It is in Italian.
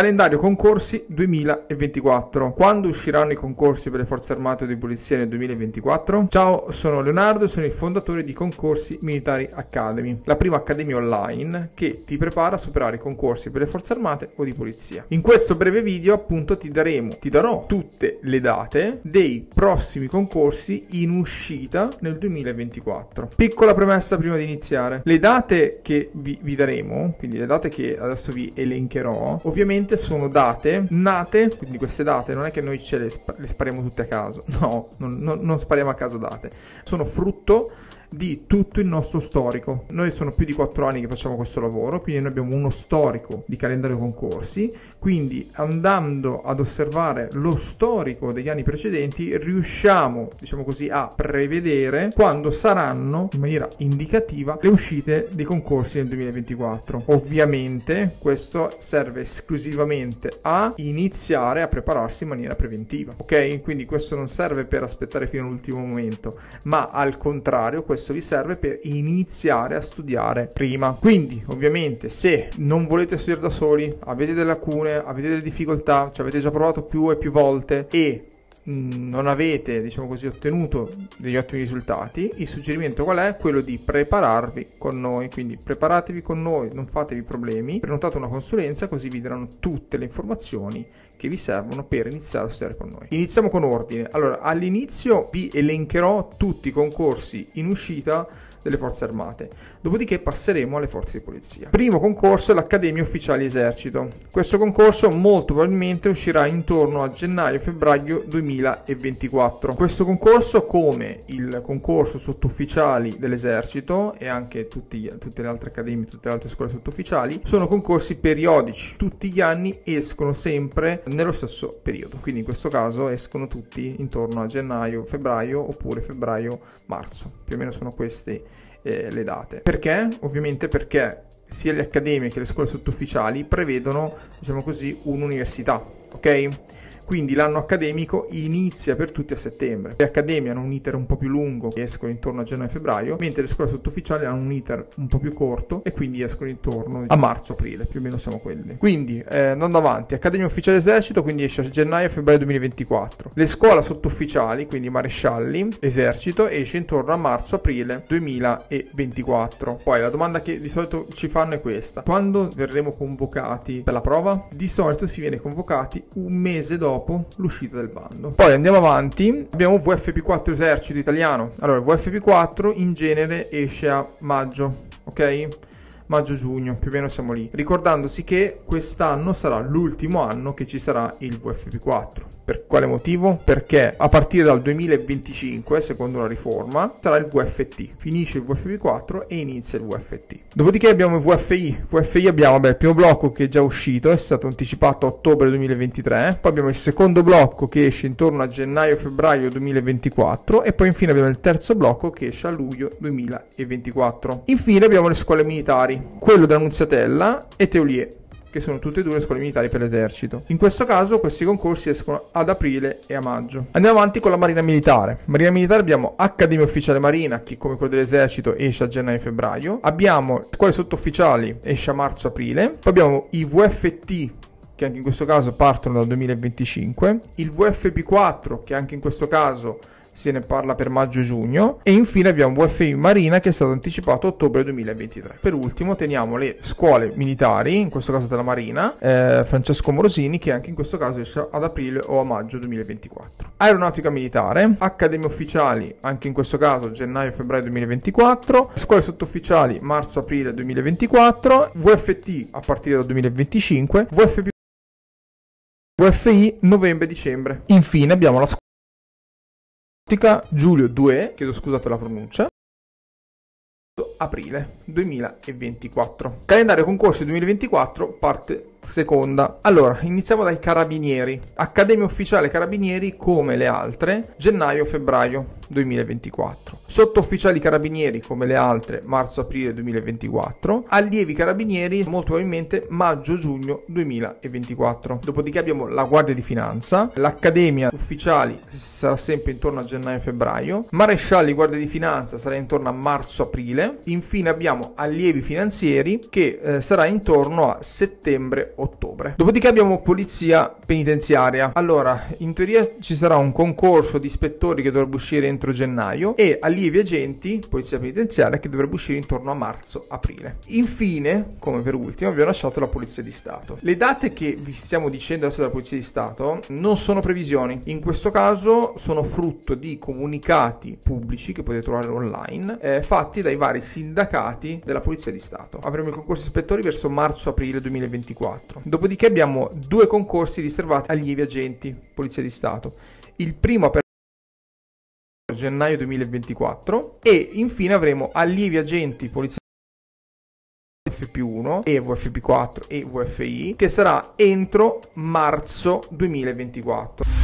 Calendario concorsi 2024. Quando usciranno i concorsi per le forze armate o di polizia nel 2024? Ciao, sono Leonardo e sono il fondatore di Concorsi Militari Academy, la prima accademia online che ti prepara a superare i concorsi per le forze armate o di polizia. In questo breve video appunto ti daremo, ti darò tutte le date dei prossimi concorsi in uscita nel 2024. Piccola premessa prima di iniziare. Le date che vi, vi daremo, quindi le date che adesso vi elencherò, ovviamente solitamente sono date nate, quindi queste date non è che noi ce le, sp- le spariamo tutte a caso, no, non, non, non spariamo a caso date, sono frutto di tutto il nostro storico. Noi sono più di 4 anni che facciamo questo lavoro, quindi noi abbiamo uno storico di calendario concorsi, quindi andando ad osservare lo storico degli anni precedenti riusciamo, diciamo così, a prevedere quando saranno in maniera indicativa le uscite dei concorsi nel 2024. Ovviamente questo serve esclusivamente a iniziare a prepararsi in maniera preventiva, ok? Quindi questo non serve per aspettare fino all'ultimo momento, ma al contrario questo questo vi serve per iniziare a studiare prima. Quindi, ovviamente, se non volete studiare da soli, avete delle lacune, avete delle difficoltà, ci cioè avete già provato più e più volte e Mm, non avete diciamo così, ottenuto degli ottimi risultati, il suggerimento qual è? Quello di prepararvi con noi, quindi preparatevi con noi, non fatevi problemi, prenotate una consulenza così vi daranno tutte le informazioni che vi servono per iniziare a studiare con noi. Iniziamo con ordine, allora all'inizio vi elencherò tutti i concorsi in uscita delle forze armate, dopodiché passeremo alle forze di polizia. Primo concorso è l'Accademia Ufficiali Esercito. Questo concorso molto probabilmente uscirà intorno a gennaio-febbraio 2024. Questo concorso, come il concorso sottufficiali dell'esercito e anche tutti, tutte le altre accademie, tutte le altre scuole sottufficiali, sono concorsi periodici. Tutti gli anni escono sempre nello stesso periodo, quindi in questo caso escono tutti intorno a gennaio, febbraio oppure febbraio-marzo. Più o meno sono questi eh, le date. Perché? Ovviamente perché sia le accademie che le scuole sottufficiali prevedono, diciamo così, un'università, ok? Quindi l'anno accademico inizia per tutti a settembre. Le accademie hanno un iter un po' più lungo, escono intorno a gennaio-febbraio, mentre le scuole sottufficiali hanno un iter un po' più corto e quindi escono intorno a marzo-aprile, più o meno siamo quelli. Quindi, eh, andando avanti, Accademia Ufficiale Esercito, quindi esce a gennaio-febbraio 2024. Le scuole sottufficiali, quindi marescialli, esercito, esce intorno a marzo-aprile 2024. Poi la domanda che di solito ci fanno è questa. Quando verremo convocati per la prova? Di solito si viene convocati un mese dopo dopo l'uscita del bando. Poi andiamo avanti, abbiamo VFP4 Esercito Italiano. Allora, VFP4 in genere esce a maggio, ok? maggio-giugno, più o meno siamo lì, ricordandosi che quest'anno sarà l'ultimo anno che ci sarà il VFP4. Per quale motivo? Perché a partire dal 2025, secondo la riforma, sarà il VFT. Finisce il VFP4 e inizia il VFT. Dopodiché abbiamo il VFI. VFI abbiamo, vabbè, il primo blocco che è già uscito, è stato anticipato a ottobre 2023. Poi abbiamo il secondo blocco che esce intorno a gennaio-febbraio 2024. E poi infine abbiamo il terzo blocco che esce a luglio 2024. Infine abbiamo le scuole militari, quello della Nunziatella e Teulier che sono tutte e due le scuole militari per l'esercito. In questo caso questi concorsi escono ad aprile e a maggio. Andiamo avanti con la Marina Militare. Marina Militare abbiamo Accademia Ufficiale Marina, che come quello dell'esercito esce a gennaio-febbraio. e Abbiamo scuole sottufficiali, esce a marzo-aprile. Poi abbiamo i VFT, che anche in questo caso partono dal 2025. Il VFP4, che anche in questo caso se ne parla per maggio-giugno e infine abbiamo VFI Marina che è stato anticipato a ottobre 2023. Per ultimo teniamo le scuole militari, in questo caso della Marina, eh, Francesco Morosini che anche in questo caso esce ad aprile o a maggio 2024. Aeronautica militare, accademie ufficiali anche in questo caso gennaio-febbraio 2024, scuole sottufficiali marzo-aprile 2024, VFT a partire dal 2025, VFP VFI novembre-dicembre. Infine abbiamo la scuola Ottica Giulio 2, chiedo scusa per la pronuncia, aprile 2024. Calendario concorsi 2024, parte seconda. Allora, iniziamo dai carabinieri. Accademia ufficiale carabinieri come le altre, gennaio-febbraio 2024. Sottufficiali carabinieri come le altre, marzo-aprile 2024. Allievi carabinieri molto probabilmente maggio-giugno 2024. Dopodiché abbiamo la Guardia di Finanza, l'Accademia ufficiali sarà sempre intorno a gennaio-febbraio, marescialli Guardia di Finanza sarà intorno a marzo-aprile. Infine abbiamo allievi finanzieri che eh, sarà intorno a settembre ottobre. Dopodiché abbiamo polizia penitenziaria. Allora, in teoria ci sarà un concorso di ispettori che dovrebbe uscire entro gennaio e allievi agenti, polizia penitenziaria, che dovrebbe uscire intorno a marzo-aprile. Infine, come per ultimo, abbiamo lasciato la polizia di Stato. Le date che vi stiamo dicendo adesso della polizia di Stato non sono previsioni. In questo caso sono frutto di comunicati pubblici che potete trovare online eh, fatti dai vari sindacati della polizia di Stato. Avremo il concorso ispettori verso marzo-aprile 2024 4. Dopodiché abbiamo due concorsi riservati agli lievi agenti, Polizia di Stato. Il primo aperto gennaio 2024 e infine avremo allievi agenti polizia FP1 e VFP4 e VFI che sarà entro marzo 2024.